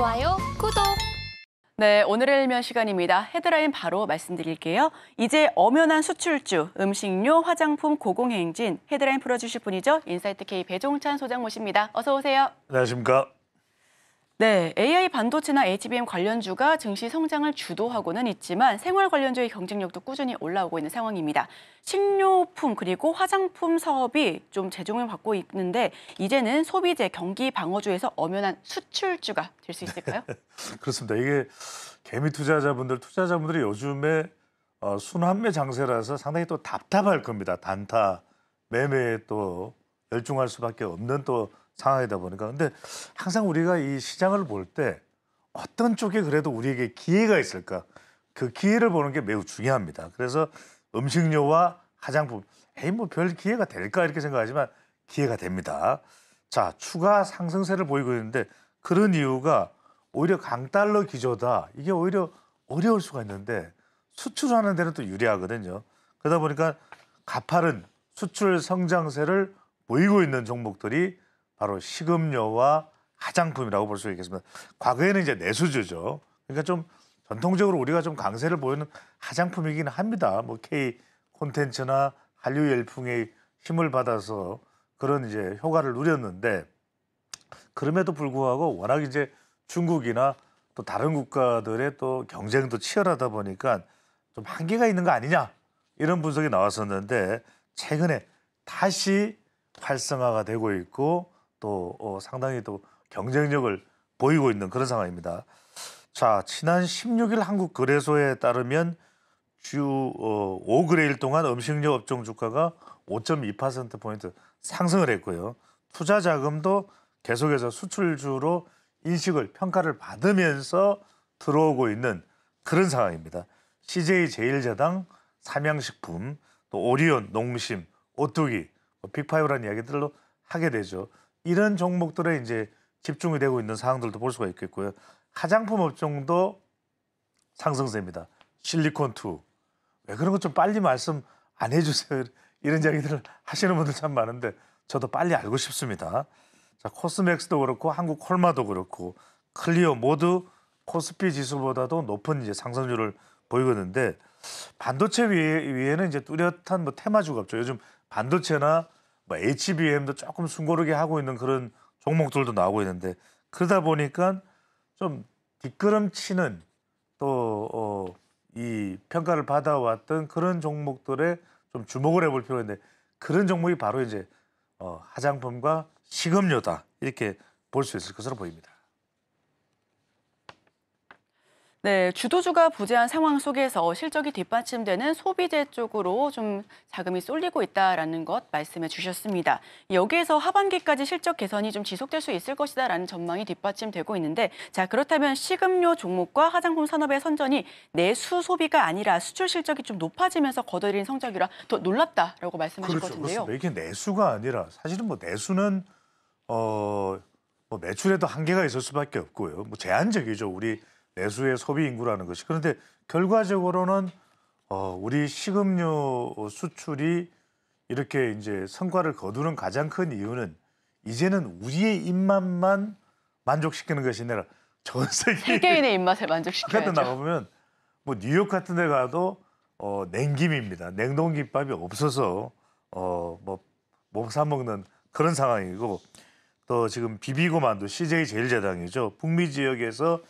좋아요, 구독! 네, 오늘의 일면 시간입니다. 헤드라인 바로 말씀드릴게요. 이제 엄연한 수출주, 음식료, 화장품, 고공행진 헤드라인 풀어주실 분이죠. 인사이트K 배종찬 소장 모십니다. 어서 오세요. 안녕하십니까. 네, AI 반도체나 HBM 관련주가 증시 성장을 주도하고는 있지만 생활 관련주의 경쟁력도 꾸준히 올라오고 있는 상황입니다. 식료품 그리고 화장품 사업이 좀 재조명을 받고 있는데 이제는 소비재 경기 방어주에서 엄연한 수출주가 될 수 있을까요? 그렇습니다. 이게 개미 투자자분들, 투자자분들이 요즘에 어, 순환매 장세라서 상당히 또 답답할 겁니다. 단타 매매에 또 열중할 수밖에 없는 또 상황이다 보니까 근데 항상 우리가 이 시장을 볼 때 어떤 쪽에 그래도 우리에게 기회가 있을까 그 기회를 보는 게 매우 중요합니다. 그래서 음식료와 화장품 에이 뭐 별 기회가 될까 이렇게 생각하지만 기회가 됩니다. 자 추가 상승세를 보이고 있는데 그런 이유가 오히려 강달러 기조다 이게 오히려 어려울 수가 있는데 수출하는 데는 또 유리하거든요. 그러다 보니까 가파른 수출 성장세를 보이고 있는 종목들이 바로 식음료와 화장품이라고 볼 수 있겠습니다. 과거에는 이제 내수주죠. 그러니까 좀 전통적으로 우리가 좀 강세를 보이는 화장품이긴 합니다. 뭐 K 콘텐츠나 한류 열풍의 힘을 받아서 그런 이제 효과를 누렸는데 그럼에도 불구하고 워낙 이제 중국이나 또 다른 국가들의 또 경쟁도 치열하다 보니까 좀 한계가 있는 거 아니냐 이런 분석이 나왔었는데 최근에 다시 활성화가 되고 있고 또 어, 상당히 또 경쟁력을 보이고 있는 그런 상황입니다. 자, 지난 16일 한국 거래소에 따르면 주 어, 5그레일 동안 음식료 업종 주가가 5.2%포인트 상승을 했고요. 투자 자금도 계속해서 수출주로 인식을 평가를 받으면서 들어오고 있는 그런 상황입니다. CJ 제일제당, 삼양식품, 또 오리온, 농심, 오뚜기, 뭐 빅파이브라는 이야기들로 하게 되죠. 이런 종목들에 이제 집중이 되고 있는 사항들도 볼 수가 있겠고요. 화장품 업종도 상승세입니다. 실리콘2. 왜 그런 것좀 빨리 말씀 안 해주세요. 이런 이야기들을 하시는 분들 참 많은데 저도 빨리 알고 싶습니다. 자, 코스맥스도 그렇고 한국 콜마도 그렇고 클리오 모두 코스피 지수보다도 높은 이제 상승률을 보이고 있는데 반도체 위에, 위에는 이제 뚜렷한 뭐 테마주가 없죠. 요즘 반도체나 뭐 HBM도 조금 숨고르게 하고 있는 그런 종목들도 나오고 있는데 그러다 보니까 좀 뒷걸음치는 또이 어, 평가를 받아왔던 그런 종목들에 좀 주목을 해볼 필요가 있는데 그런 종목이 바로 이제 어, 화장품과 식음료다 이렇게 볼 수 있을 것으로 보입니다. 네, 주도주가 부재한 상황 속에서 실적이 뒷받침되는 소비재 쪽으로 좀 자금이 쏠리고 있다라는 것 말씀해 주셨습니다. 여기에서 하반기까지 실적 개선이 좀 지속될 수 있을 것이다라는 전망이 뒷받침되고 있는데 자, 그렇다면 식음료 종목과 화장품 산업의 선전이 내수 소비가 아니라 수출 실적이 좀 높아지면서 거둬들인 성적이라 더 놀랍다라고 말씀하실 그렇죠, 것 같은데요. 그렇습 이게 내수가 아니라 사실은 뭐 내수는 어, 뭐 매출에도 한계가 있을 수밖에 없고요. 뭐 제한적이죠. 우리 내수의 소비 인구라는 것이 그런데 결과적으로는 어, 우리 식음료 수출이 이렇게 이제 성과를 거두는 가장 큰 이유는 이제는 우리의 입맛만 만족시키는 것이 아니라 전 세계 세계인의 입맛에 만족시켜야죠. 나가보면 뭐 뉴욕 같은 데 가도 어, 냉김입니다. 냉동김밥이 없어서 어뭐못사 먹는 그런 상황이고 또 지금 비비고만두 CJ 제일재당이죠 북미 지역에서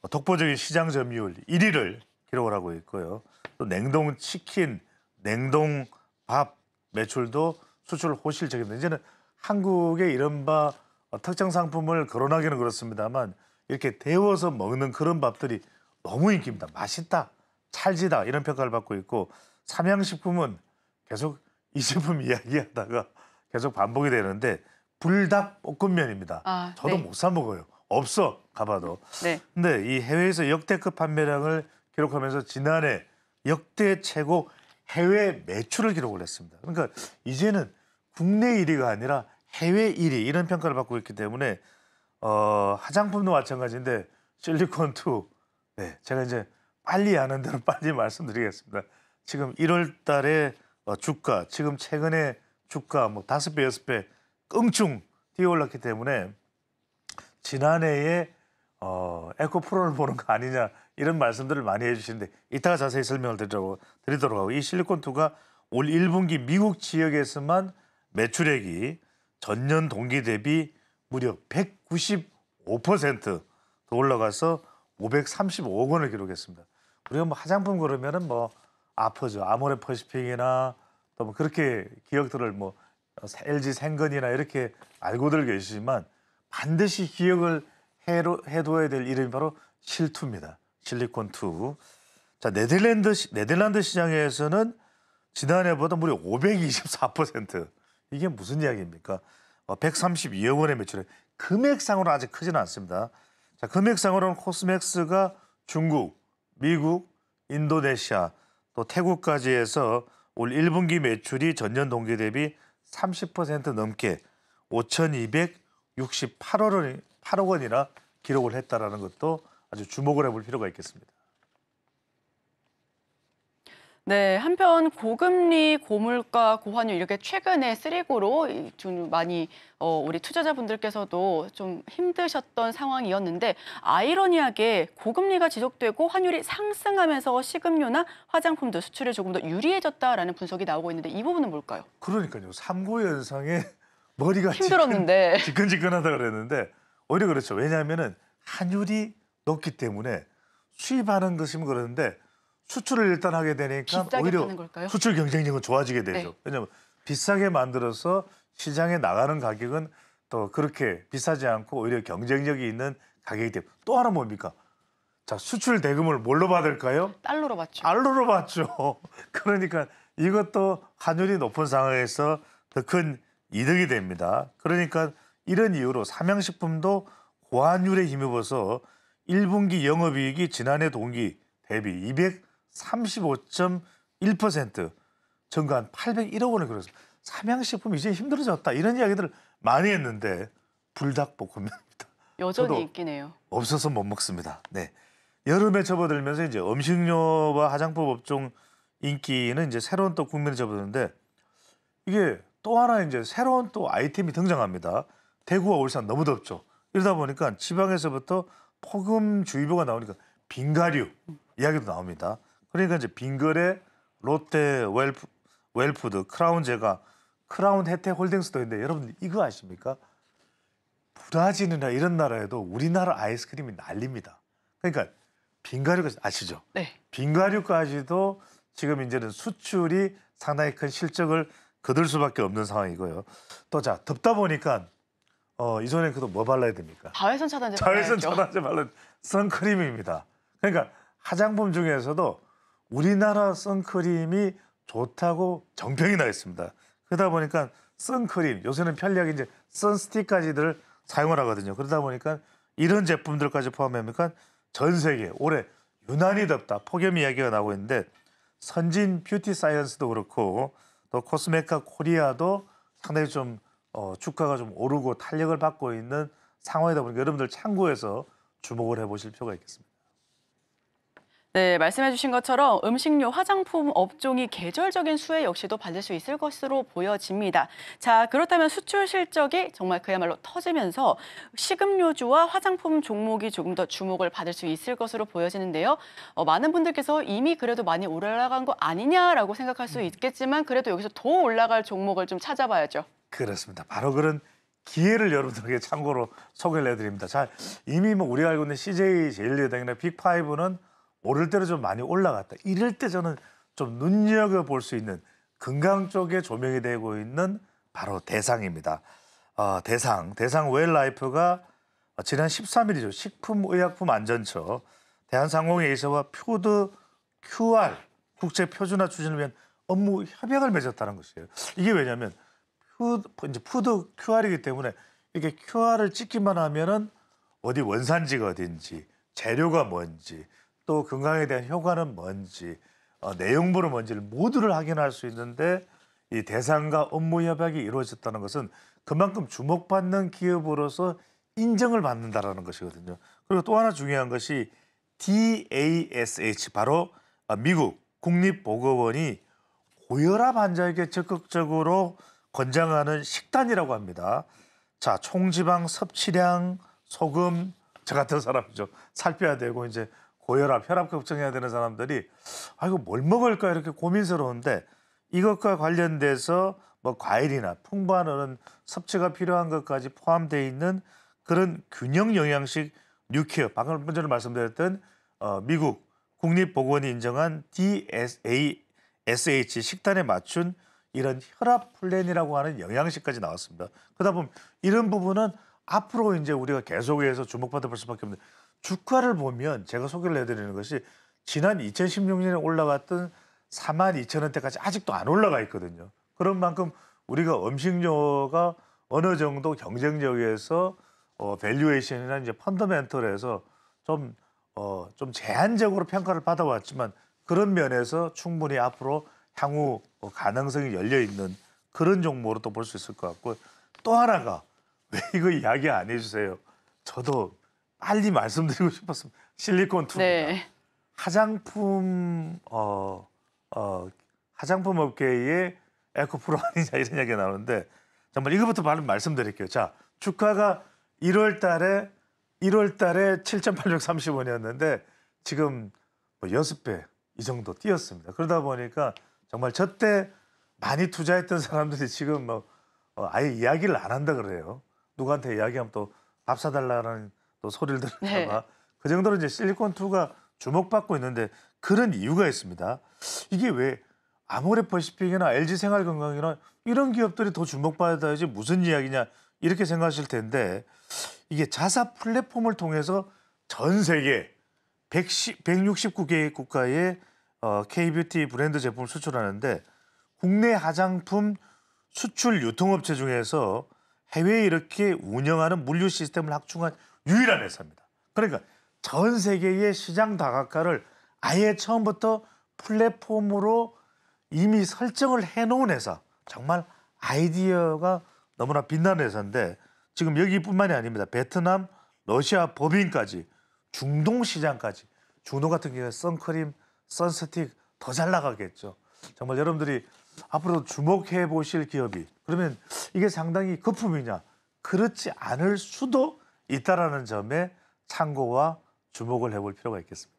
뭐 독보적인 시장 점유율 1위를 기록을 하고 있고요. 또 냉동 치킨, 냉동 밥 매출도 수출 호실적입니다. 이제는 한국의 이른바 특정 상품을 거론하기는 그렇습니다만 이렇게 데워서 먹는 그런 밥들이 너무 인기입니다. 맛있다, 찰지다 이런 평가를 받고 있고 삼양식품은 계속 이 제품 이야기하다가 계속 반복이 되는데 불닭 볶음면입니다. 아, 저도 네. 못사 먹어요. 없어 가봐도. 네. 근데 이 해외에서 역대급 판매량을 기록하면서 지난해 역대 최고 해외 매출을 기록을 했습니다. 그러니까 이제는 국내 1위가 아니라 해외 1위 이런 평가를 받고 있기 때문에 어, 화장품도 마찬가지인데 실리콘 투 네, 제가 이제 빨리 아는 대로 빨리 말씀드리겠습니다. 지금 1월 달에 어, 주가, 지금 최근에 주가 뭐5배6배 껑충 뛰어올랐기 때문에 지난해에 어, 에코 프로를 보는 거 아니냐 이런 말씀들을 많이 해주시는데 이따가 자세히 설명을 드리도록, 드리도록 하고 이 실리콘2가 올 1분기 미국 지역에서만 매출액이 전년 동기 대비 무려 195%더 올라가서 535억 원을 기록했습니다. 우리가 뭐 화장품 그러면뭐 아퍼죠 아모레퍼시픽이나 또뭐 그렇게 기억들을 뭐 LG 어, 생건이나 이렇게 알고들 계시지만 반드시 기억을 해로, 해둬야 될 이름이 바로 실투입니다. 실리콘 투. 자 네덜란드 시, 네덜란드 시장에서는 지난해보다 무려 524% 이게 무슨 이야기입니까? 132억 어, 원의 매출액 금액상으로 아직 크지는 않습니다. 자 금액상으로는 코스맥스가 중국, 미국, 인도네시아 또 태국까지 해서 올 1분기 매출이 전년 동기 대비 30% 넘게 5,200 68억 원이 억 원이나 기록을 했다라는 것도 아주 주목을 해볼 필요가 있겠습니다. 네, 한편 고금리, 고물가, 고환율 이렇게 최근에 쓰리고로 많이 어, 우리 투자자분들께서도 좀 힘드셨던 상황이었는데 아이러니하게 고금리가 지속되고 환율이 상승하면서 식음료나 화장품도 수출에 조금 더 유리해졌다라는 분석이 나오고 있는데 이 부분은 뭘까요? 그러니까요. 삼고 연상에 머리가 힘들었는데 지끈, 지끈하다 그랬는데 오히려 그렇죠. 왜냐하면은 환율이 높기 때문에 수입하는 것이면 그러는데 수출을 일단 하게 되니까 오히려 수출 경쟁력은 좋아지게 되죠. 네. 왜냐하면 비싸게 만들어서 시장에 나가는 가격은 또 그렇게 비싸지 않고 오히려 경쟁력이 있는 가격이 됩니다. 또 하나 뭡니까? 자 수출 대금을 뭘로 받을까요? 달러로 받죠. 달러로 받죠. 그러니까 이것도 환율이 높은 상황에서 더큰 이득이 됩니다. 그러니까 이런 이유로 삼양식품도 고환율에 힘입어서 1분기 영업이익이 지난해 동기 대비 235.1% 증가한 801억 원을 그렸습니다. 삼양식품 이제 힘들어졌다 이런 이야기들을 많이 했는데 불닭볶음면입니다. 여전히 있긴 해요. 없어서 못 먹습니다. 네. 여름에 접어들면서 이제 음식료와 화장품 업종 인기는 이제 새로운 또 국면에 접어드는데 이게 또 하나 이제 새로운 또 아이템이 등장합니다. 대구와 울산 너무 덥죠. 이러다 보니까 지방에서부터 폭음주의보가 나오니까 빙가류 이야기도 나옵니다. 그러니까 이제 빙글의 롯데 웰프, 웰푸드 크라운제가 크라운 혜택 홀딩스도 있는데 여러분 이거 아십니까? 브라질이나 이런 나라에도 우리나라 아이스크림이 날립니다. 그러니까 빙가류가 아시죠? 네. 빙가류까지도 지금 이제는 수출이 상당히 큰 실적을 거들 수밖에 없는 상황이고요. 또자 덥다 보니까 어 이전에 그도 뭐 발라야 됩니까? 자외선 차단제 자외선 차단제 발라 선크림입니다. 그러니까 화장품 중에서도 우리나라 선크림이 좋다고 정평이 나 있습니다. 그러다 보니까 선크림 요새는 편리하게 이제 선스틱까지들 사용을 하거든요. 그러다 보니까 이런 제품들까지 포함하니전 세계 올해 유난히 덥다 폭염 이야기가 나오고 있는데 선진 뷰티 사이언스도 그렇고 또 코스메카 코리아도 상당히 좀 어, 주가가 좀 오르고 탄력을 받고 있는 상황이다 보니까 여러분들 참고해서 주목을 해보실 필요가 있겠습니다. 네, 말씀해 주신 것처럼 음식료, 화장품 업종이 계절적인 수혜 역시도 받을 수 있을 것으로 보여집니다. 자, 그렇다면 수출 실적이 정말 그야말로 터지면서 식음료주와 화장품 종목이 조금 더 주목을 받을 수 있을 것으로 보여지는데요. 어, 많은 분들께서 이미 그래도 많이 올라간 거 아니냐라고 생각할 수 음. 있겠지만 그래도 여기서 더 올라갈 종목을 좀 찾아봐야죠. 그렇습니다. 바로 그런 기회를 여러분들에게 참고로 소개를 해드립니다. 자, 이미 뭐 우리가 알고 있는 CJ 제일리대행이나 빅파는 오를 때로 좀 많이 올라갔다. 이럴 때 저는 좀 눈여겨 볼 수 있는 건강 쪽에 조명이 되고 있는 바로 대상입니다. 어, 대상 대상 웰라이프가 지난 13일이죠. 식품의약품안전처 대한상공회 의사와푸드 QR 국제 표준화 추진을 위한 업무 협약을 맺었다는 것이에요. 이게 왜냐하면 푸드, 이제 푸드 QR이기 때문에 이렇게 QR을 찍기만 하면은 어디 원산지가 어딘지 재료가 뭔지 또 건강에 대한 효과는 뭔지 어, 내용부는 뭔지를 모두를 확인할 수 있는데 이 대상과 업무 협약이 이루어졌다는 것은 그만큼 주목받는 기업으로서 인정을 받는다라는 것이거든요. 그리고 또 하나 중요한 것이 DASH 바로 어, 미국 국립보건원이 고혈압 환자에게 적극적으로 권장하는 식단이라고 합니다. 자, 총지방 섭취량, 소금, 저 같은 사람이죠. 살펴야 되고 이제 고혈압, 혈압 걱정해야 되는 사람들이 아 이거 뭘 먹을까 이렇게 고민스러운데 이것과 관련돼서 뭐 과일이나 풍부한 어른 섭취가 필요한 것까지 포함되어 있는 그런 균형 영양식 뉴케어 방금 먼저 말씀드렸던 어, 미국 국립보건이 인정한 DSASH 식단에 맞춘 이런 혈압 플랜이라고 하는 영양식까지 나왔습니다. 그러다 보면 이런 부분은 앞으로 이제 우리가 계속해서 주목받아볼 수밖에 없는데 주가를 보면 제가 소개를 해드리는 것이 지난 2016년에 올라갔던 4만 2천 원대까지 아직도 안 올라가 있거든요. 그런 만큼 우리가 음식료가 어느 정도 경쟁력에서 어, 밸류에이션이나 이제 펀더멘털에서 좀, 어, 좀 제한적으로 평가를 받아왔지만 그런 면에서 충분히 앞으로 향후 가능성이 열려 있는 그런 종목으로 또 볼 수 있을 것 같고 또 하나가 왜 이거 이야기 안 해주세요? 저도 빨리 말씀드리고 싶었습니다. 실리콘 투입니다. 네. 화장품 어, 어 화장품 업계의 에코프로 아니냐 이런 이야기가 나오는데 정말 이거부터 바로 말씀드릴게요. 자, 주가가 1월 달에 1월 달에 7,830원이었는데 지금 뭐 6배 이 정도 뛰었습니다. 그러다 보니까 정말 저때 많이 투자했던 사람들이 지금 뭐 어, 아예 이야기를 안 한다 그래요. 누구한테 이야기하면 또 밥 사달라는 또 소리를 들을까봐 네. 그 정도로 이제 실리콘 투가 주목받고 있는데 그런 이유가 있습니다. 이게 왜 아모레퍼시픽이나 LG 생활건강이나 이런 기업들이 더 주목받아야지 무슨 이야기냐 이렇게 생각하실 텐데 이게 자사 플랫폼을 통해서 전 세계 110, 169개 국가의 어, K-뷰티 브랜드 제품을 수출하는데 국내 화장품 수출 유통업체 중에서 해외에 이렇게 운영하는 물류 시스템을 확충한 유일한 회사입니다. 그러니까 전 세계의 시장 다각화를 아예 처음부터 플랫폼으로 이미 설정을 해놓은 회사 정말 아이디어가 너무나 빛나는 회사인데 지금 여기뿐만이 아닙니다. 베트남, 러시아 법인까지 중동 시장까지 중동 같은 경우에 선크림, 선스틱 더 잘 나가겠죠. 정말 여러분들이 앞으로 주목해 보실 기업이 그러면 이게 상당히 거품이냐 그렇지 않을 수도 있다라는 점에 참고와 주목을 해볼 필요가 있겠습니다.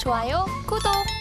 좋아요, 구독.